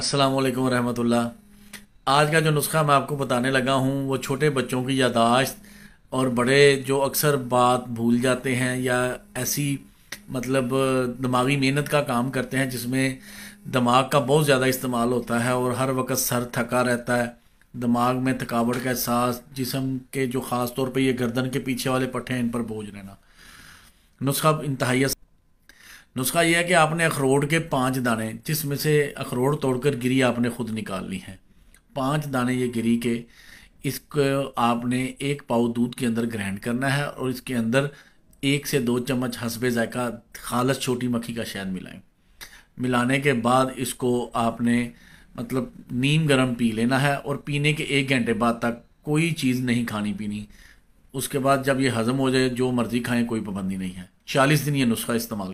अस्सलाम वालेकुम रहमतुल्लाह आज का जो नुस्खा मैं आपको बताने लगा हूँ वो छोटे बच्चों की यादाश्त और बड़े जो अक्सर बात भूल जाते हैं या ऐसी मतलब दिमागी मेहनत का काम करते हैं जिसमें दिमाग का बहुत ज़्यादा इस्तेमाल होता है और हर वक्त सर थका रहता है दिमाग में थकावट का एहसास जिसम के जो ख़ास तौर पर यह गर्दन के पीछे वाले पट्टे हैं इन पर बोझ रहना नुस्खा इंतहाई नुस्खा यह है कि आपने अखरोट के पांच दाने जिसमें से अखरोट तोड़कर गिरी आपने खुद निकाल ली है पांच दाने ये गिरी के इसको आपने एक पाव दूध के अंदर ग्रहण करना है और इसके अंदर एक से दो चम्मच हसबे जायका खालस छोटी मक्खी का शहद मिलाएं मिलाने के बाद इसको आपने मतलब नीम गर्म पी लेना है और पीने के एक घंटे बाद तक कोई चीज़ नहीं खानी पीनी उसके बाद जब ये हज़म हो जाए जो मर्ज़ी खाएं कोई पाबंदी नहीं है चालीस दिन ये नुस्खा इस्तेमाल